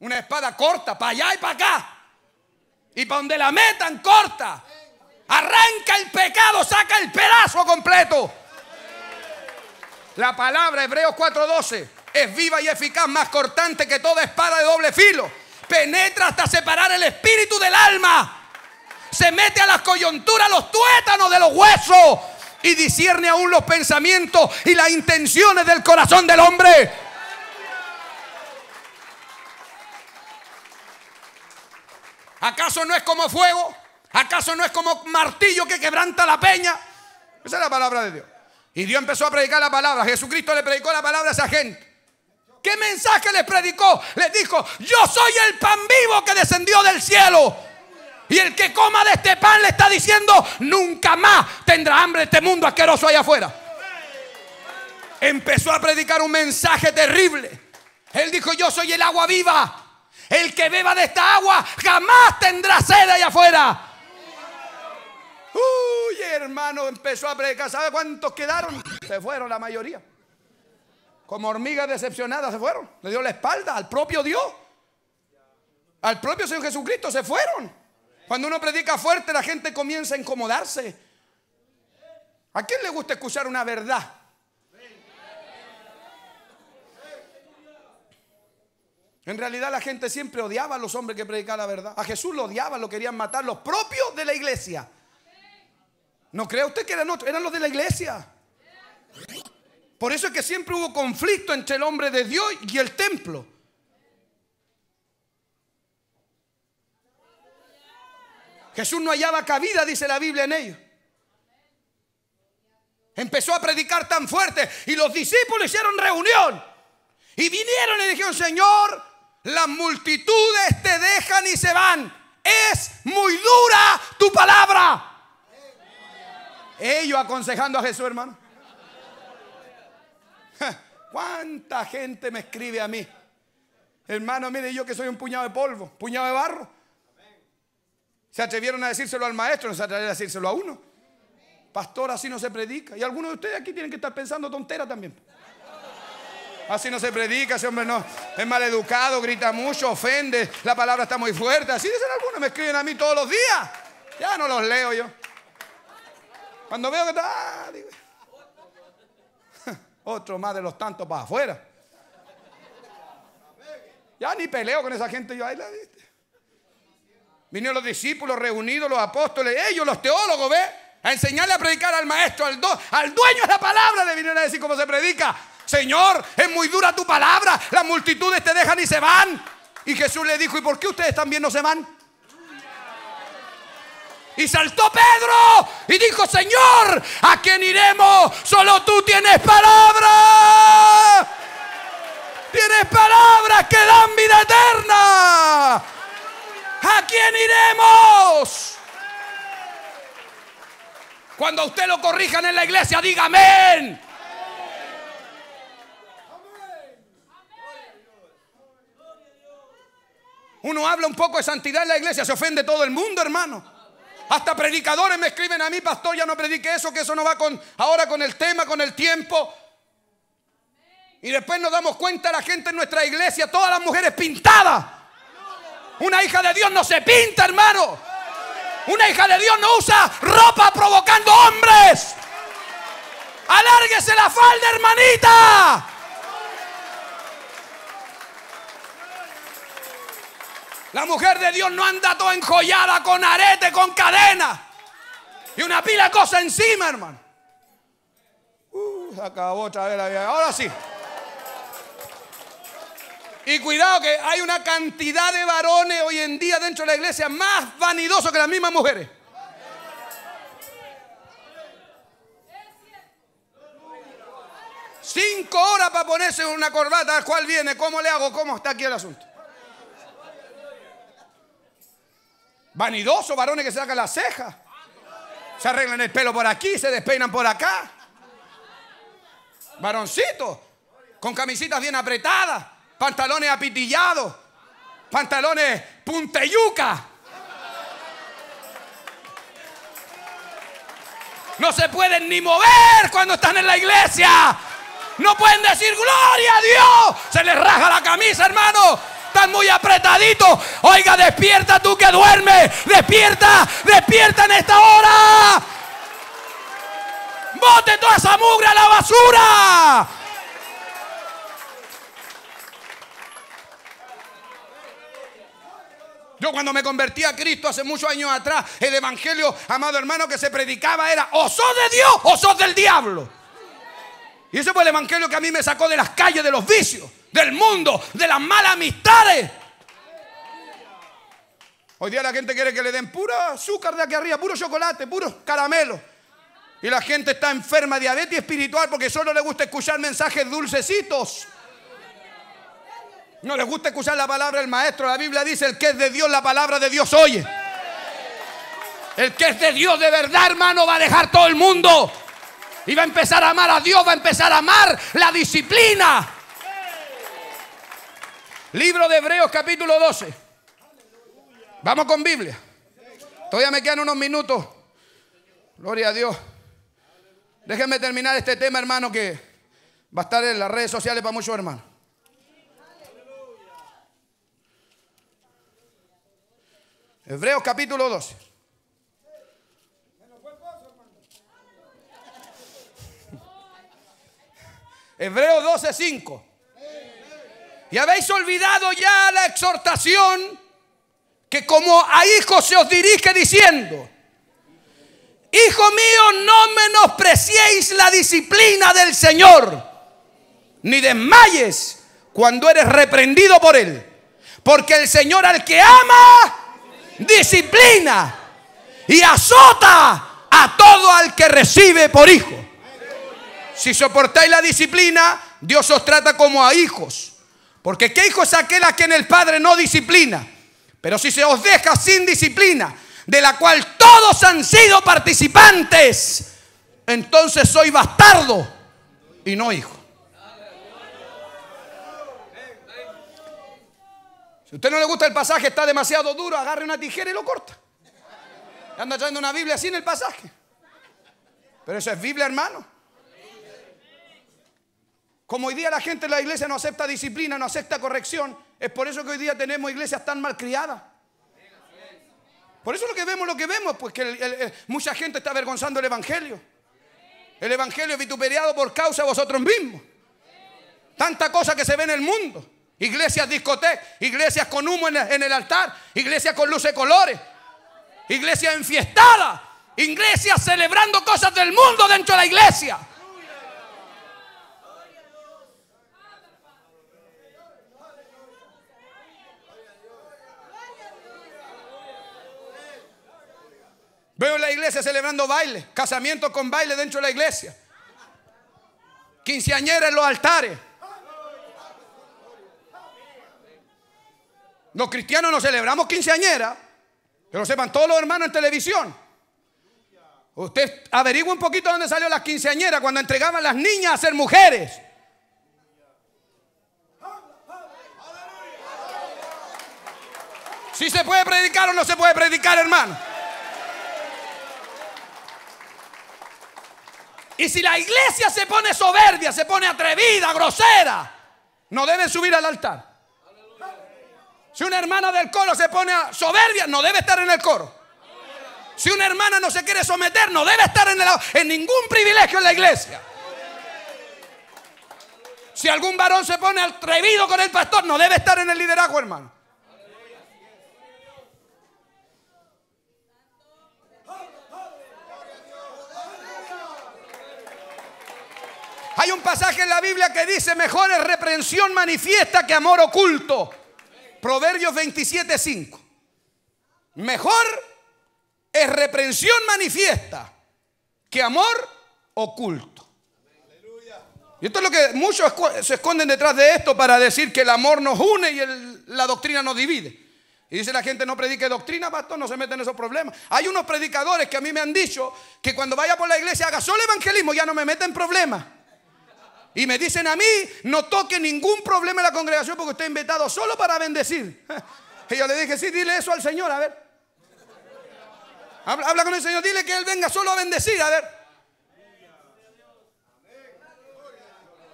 Una espada corta, para allá y para acá. Y para donde la metan, corta. Arranca el pecado, saca el pedazo completo. La palabra, Hebreos 4:12, es viva y eficaz, más cortante que toda espada de doble filo. Penetra hasta separar el espíritu del alma se mete a las coyunturas, los tuétanos de los huesos y discierne aún los pensamientos y las intenciones del corazón del hombre. ¿Acaso no es como fuego? ¿Acaso no es como martillo que quebranta la peña? Esa es la palabra de Dios. Y Dios empezó a predicar la palabra. Jesucristo le predicó la palabra a esa gente. ¿Qué mensaje les predicó? Les dijo, yo soy el pan vivo que descendió del cielo. Y el que coma de este pan le está diciendo, nunca más tendrá hambre este mundo asqueroso allá afuera. Empezó a predicar un mensaje terrible. Él dijo, yo soy el agua viva. El que beba de esta agua jamás tendrá sed allá afuera. Uy, hermano, empezó a predicar. ¿Sabe cuántos quedaron? Se fueron la mayoría. Como hormigas decepcionadas se fueron. Le dio la espalda al propio Dios. Al propio Señor Jesucristo se fueron. Cuando uno predica fuerte, la gente comienza a incomodarse. ¿A quién le gusta escuchar una verdad? En realidad la gente siempre odiaba a los hombres que predicaban la verdad. A Jesús lo odiaban, lo querían matar los propios de la iglesia. ¿No cree usted que eran otros? Eran los de la iglesia. Por eso es que siempre hubo conflicto entre el hombre de Dios y el templo. Jesús no hallaba cabida, dice la Biblia en ellos. Empezó a predicar tan fuerte y los discípulos hicieron reunión. Y vinieron y dijeron, Señor, las multitudes te dejan y se van. Es muy dura tu palabra. Ellos aconsejando a Jesús, hermano. ¿Cuánta gente me escribe a mí? Hermano, mire, yo que soy un puñado de polvo, puñado de barro. Se atrevieron a decírselo al maestro, no se atrevieron a decírselo a uno. Pastor, así no se predica. Y algunos de ustedes aquí tienen que estar pensando tontera también. Así no se predica, ese hombre no es maleducado, grita mucho, ofende, la palabra está muy fuerte. Así dicen algunos, me escriben a mí todos los días. Ya no los leo yo. Cuando veo que está, ah, otro más de los tantos para afuera. Ya ni peleo con esa gente, yo ahí la viste. Vinieron los discípulos reunidos, los apóstoles, ellos, los teólogos, ¿ves? A enseñarle a predicar al maestro, al, al dueño de la palabra, le vinieron a decir cómo se predica. Señor, es muy dura tu palabra, las multitudes te dejan y se van. Y Jesús le dijo, ¿y por qué ustedes también no se van? Y saltó Pedro y dijo, Señor, ¿a quién iremos? Solo tú tienes palabra. Tienes palabras que dan vida eterna. ¿A quién iremos? Cuando usted lo corrijan en la iglesia, diga amén. Uno habla un poco de santidad en la iglesia, se ofende todo el mundo, hermano. Hasta predicadores me escriben a mí, pastor, ya no predique eso, que eso no va con ahora con el tema, con el tiempo. Y después nos damos cuenta la gente en nuestra iglesia, todas las mujeres pintadas. Una hija de Dios no se pinta, hermano. Una hija de Dios no usa ropa provocando hombres. Alárguese la falda, hermanita. La mujer de Dios no anda toda enjollada con arete, con cadena. Y una pila de cosas encima, hermano. Uh, acabó otra vez la vida. Ahora sí. Y cuidado que hay una cantidad de varones hoy en día dentro de la iglesia más vanidosos que las mismas mujeres. Cinco horas para ponerse una corbata, ¿cuál viene? ¿Cómo le hago? ¿Cómo está aquí el asunto? Vanidosos varones que se sacan las cejas. Se arreglan el pelo por aquí, se despeinan por acá. Varoncitos, con camisitas bien apretadas pantalones apitillados, pantalones punteyuca. No se pueden ni mover cuando están en la iglesia. No pueden decir gloria a Dios. Se les raja la camisa, hermano. Están muy apretaditos. Oiga, despierta tú que duermes. Despierta, despierta en esta hora. Bote toda esa mugre a la basura. Yo cuando me convertí a Cristo hace muchos años atrás, el evangelio, amado hermano, que se predicaba era o sos de Dios o sos del diablo. Y ese fue el evangelio que a mí me sacó de las calles, de los vicios, del mundo, de las malas amistades. Hoy día la gente quiere que le den puro azúcar de aquí arriba, puro chocolate, puro caramelo. Y la gente está enferma de diabetes espiritual porque solo le gusta escuchar mensajes dulcecitos. No les gusta escuchar la palabra del maestro. La Biblia dice, el que es de Dios, la palabra de Dios oye. El que es de Dios de verdad, hermano, va a dejar todo el mundo. Y va a empezar a amar a Dios, va a empezar a amar la disciplina. Libro de Hebreos capítulo 12. Vamos con Biblia. Todavía me quedan unos minutos. Gloria a Dios. Déjenme terminar este tema, hermano, que va a estar en las redes sociales para muchos hermano. Hebreos capítulo 12. Hebreos 12, 5. Y habéis olvidado ya la exhortación que como a hijos se os dirige diciendo, Hijo mío, no menospreciéis la disciplina del Señor, ni desmayes cuando eres reprendido por Él, porque el Señor al que ama, disciplina y azota a todo al que recibe por hijo. Si soportáis la disciplina, Dios os trata como a hijos. Porque ¿qué hijo es aquel a quien el Padre no disciplina? Pero si se os deja sin disciplina, de la cual todos han sido participantes, entonces soy bastardo y no hijo. a usted no le gusta el pasaje, está demasiado duro, agarre una tijera y lo corta. Anda trayendo una Biblia así en el pasaje. Pero eso es Biblia, hermano. Como hoy día la gente en la iglesia no acepta disciplina, no acepta corrección, es por eso que hoy día tenemos iglesias tan mal criadas Por eso lo que vemos, lo que vemos, pues que mucha gente está avergonzando el Evangelio. El Evangelio es vituperiado por causa de vosotros mismos. Tanta cosa que se ve en el mundo iglesias discotecas, iglesias con humo en el, altar, iglesias con luces colores, iglesias enfiestadas, iglesias celebrando cosas del mundo dentro de la iglesia. Veo la iglesia celebrando baile, casamiento con baile dentro de la iglesia. Quinceañera en los altares. Los cristianos nos celebramos quinceañera, que lo sepan todos los hermanos en televisión. Usted averigua un poquito dónde salió las quinceañeras cuando entregaban las niñas a ser mujeres. Si se puede predicar o no se puede predicar, hermano. Y si la iglesia se pone soberbia, se pone atrevida, grosera, no debe subir al altar. Si una hermana del coro se pone a soberbia, no debe estar en el coro. Si una hermana no se quiere someter, no debe estar en, en ningún privilegio en la iglesia. Si algún varón se pone atrevido con el pastor, no debe estar en el liderazgo, hermano. Hay un pasaje en la Biblia que dice, mejor es reprensión manifiesta que amor oculto. Proverbios 27, 5. Mejor es reprensión manifiesta que amor oculto. Y esto es lo que muchos se esconden detrás de esto para decir que el amor nos une y la doctrina nos divide. Y dice la gente, no predique doctrina, pastor, no se meten en esos problemas. Hay unos predicadores que a mí me han dicho que cuando vaya por la iglesia haga solo evangelismo, ya no me meten en problemas. Y me dicen a mí, no toque ningún problema en la congregación porque usted es invitado solo para bendecir. Y yo le dije, sí, dile eso al Señor, a ver. Habla, con el Señor, dile que Él venga solo a bendecir, a ver.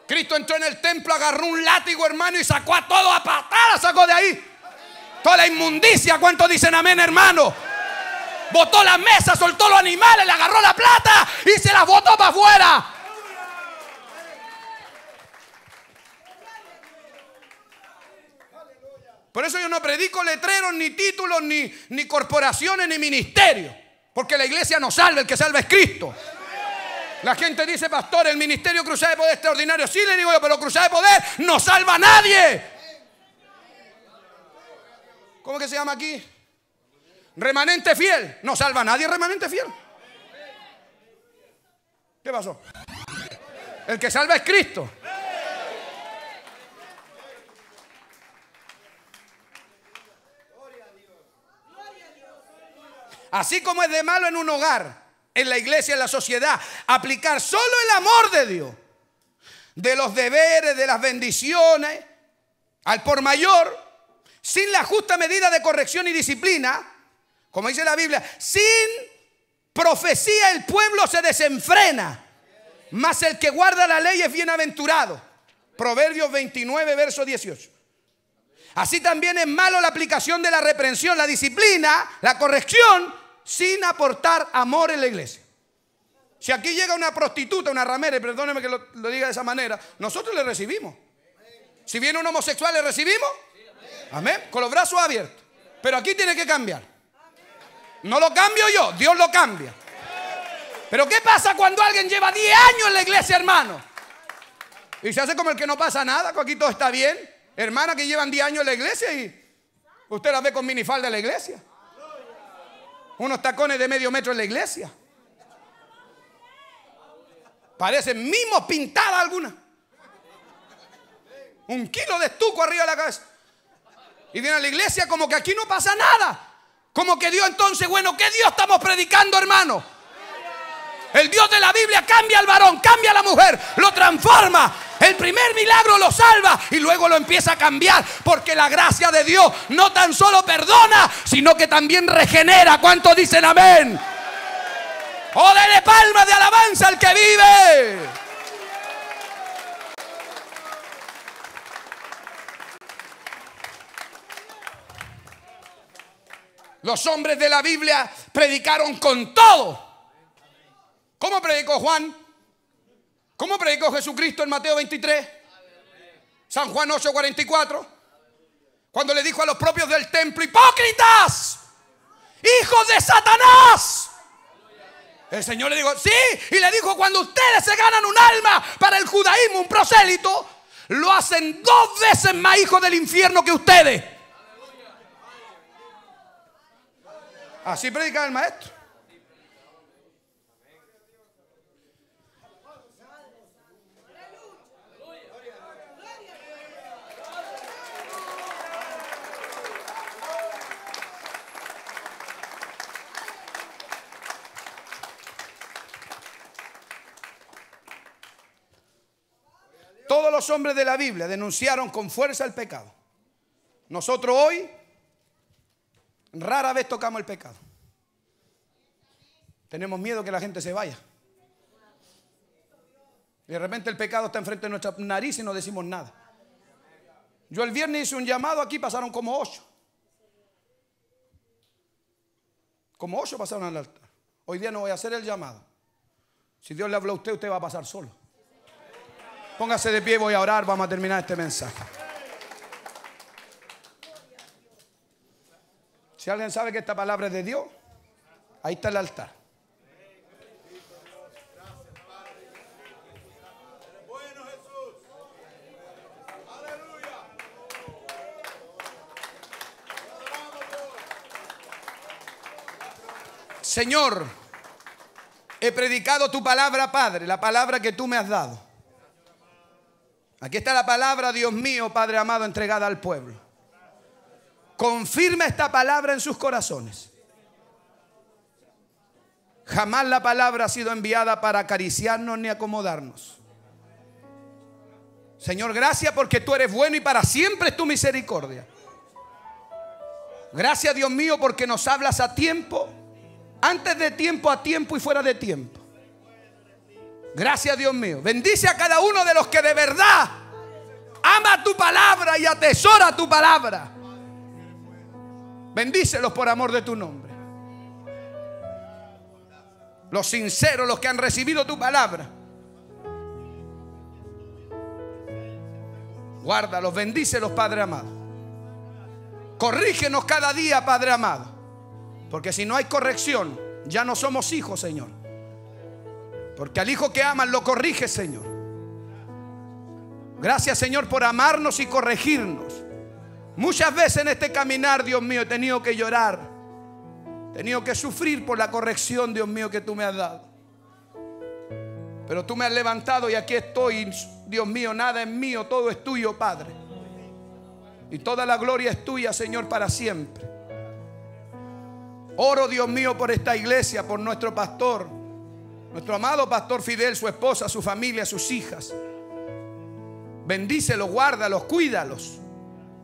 Cristo entró en el templo, agarró un látigo, hermano, y sacó a todo a patadas, sacó de ahí. Toda la inmundicia, ¿Cuánto dicen amén, hermano? Botó la mesa, soltó los animales, le agarró la plata y se la botó para afuera. Por eso yo no predico letreros, ni títulos, ni, ni corporaciones, ni ministerios. Porque la iglesia no salva, el que salva es Cristo. La gente dice, pastor, el ministerio cruzado de Poder extraordinario. Sí, le digo yo, pero cruzado de Poder no salva a nadie. ¿Cómo que se llama aquí? Remanente fiel. No salva a nadie remanente fiel. ¿Qué pasó? El que salva es Cristo. Así como es de malo en un hogar, en la iglesia, en la sociedad, aplicar solo el amor de Dios, de los deberes, de las bendiciones, al por mayor, sin la justa medida de corrección y disciplina, como dice la Biblia, sin profecía el pueblo se desenfrena, mas el que guarda la ley es bienaventurado. Proverbios 29, verso 18. Así también es malo la aplicación de la reprensión, la disciplina, la corrección, sin aportar amor en la iglesia. Si aquí llega una prostituta, una ramera, y perdóneme que lo, diga de esa manera, nosotros le recibimos. Si viene un homosexual, le recibimos. Amén. Con los brazos abiertos. Pero aquí tiene que cambiar. No lo cambio yo, Dios lo cambia. Pero ¿qué pasa cuando alguien lleva 10 años en la iglesia, hermano? Y se hace como el que no pasa nada, que aquí todo está bien. Hermanas que llevan 10 años en la iglesia y usted las ve con minifalda en la iglesia. Unos tacones de medio metro en la iglesia. Parecen mismo pintada alguna, Un kilo de estuco arriba de la cabeza. Y viene a la iglesia como que aquí no pasa nada. Como que Dios entonces, bueno, ¿qué Dios estamos predicando, hermano? El Dios de la Biblia cambia al varón, cambia a la mujer, lo transforma, el primer milagro lo salva y luego lo empieza a cambiar porque la gracia de Dios no tan solo perdona, sino que también regenera. ¿Cuántos dicen amén? ¡O oh, dele palmas de alabanza al que vive. Los hombres de la Biblia predicaron con todo. ¿Cómo predicó Juan? ¿Cómo predicó Jesucristo en Mateo 23? San Juan 8:44. Cuando le dijo a los propios del templo, hipócritas, hijos de Satanás. El Señor le dijo, sí, y le dijo, cuando ustedes se ganan un alma para el judaísmo, un prosélito, lo hacen dos veces más hijos del infierno que ustedes. Así predica el maestro. los hombres de la Biblia denunciaron con fuerza el pecado. Nosotros hoy rara vez tocamos el pecado. Tenemos miedo que la gente se vaya. Y de repente el pecado está enfrente de nuestra nariz y no decimos nada. Yo el viernes hice un llamado aquí, pasaron como ocho. Como ocho pasaron al altar. Hoy día no voy a hacer el llamado. Si Dios le habla a usted, usted va a pasar solo. Póngase de pie, voy a orar, vamos a terminar este mensaje. Si alguien sabe que esta palabra es de Dios, ahí está el altar. Señor, he predicado tu palabra, Padre, la palabra que tú me has dado. Aquí está la palabra, Dios mío, Padre amado, entregada al pueblo. Confirma esta palabra en sus corazones. Jamás la palabra ha sido enviada para acariciarnos ni acomodarnos. Señor, gracias porque tú eres bueno y para siempre es tu misericordia. Gracias Dios mío porque nos hablas a tiempo, antes de tiempo, a tiempo y fuera de tiempo. Gracias Dios mío. Bendice a cada uno de los que de verdad ama tu palabra y atesora tu palabra. Bendícelos por amor de tu nombre. Los sinceros, los que han recibido tu palabra. Guárdalos, bendícelos, Padre amado. Corrígenos cada día, Padre amado. Porque si no hay corrección, ya no somos hijos, Señor. Porque al hijo que amas lo corrige, Señor. Gracias, Señor, por amarnos y corregirnos. Muchas veces en este caminar, Dios mío, he tenido que llorar. He tenido que sufrir por la corrección, Dios mío, que tú me has dado. Pero tú me has levantado y aquí estoy, Dios mío, nada es mío, todo es tuyo, Padre. Y toda la gloria es tuya, Señor, para siempre. Oro, Dios mío, por esta iglesia, por nuestro pastor, nuestro amado pastor Fidel, su esposa, su familia, sus hijas. Bendícelos, guárdalos, cuídalos.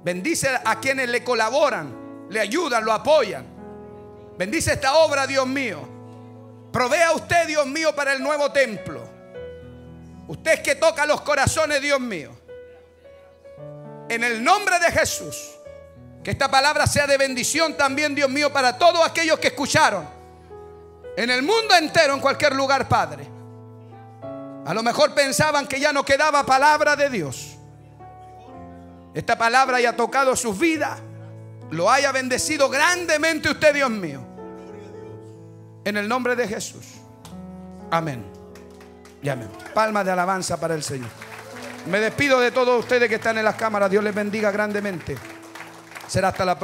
Bendice a quienes le colaboran, le ayudan, lo apoyan. Bendice esta obra, Dios mío. Provea usted, Dios mío, para el nuevo templo. Usted es que toca los corazones, Dios mío. En el nombre de Jesús. Que esta palabra sea de bendición también, Dios mío, para todos aquellos que escucharon. En el mundo entero, en cualquier lugar, Padre. A lo mejor pensaban que ya no quedaba palabra de Dios. Esta palabra haya tocado sus vidas. Lo haya bendecido grandemente usted, Dios mío. En el nombre de Jesús. Amén. Y amén. Palmas de alabanza para el Señor. Me despido de todos ustedes que están en las cámaras. Dios les bendiga grandemente. Será hasta la próxima.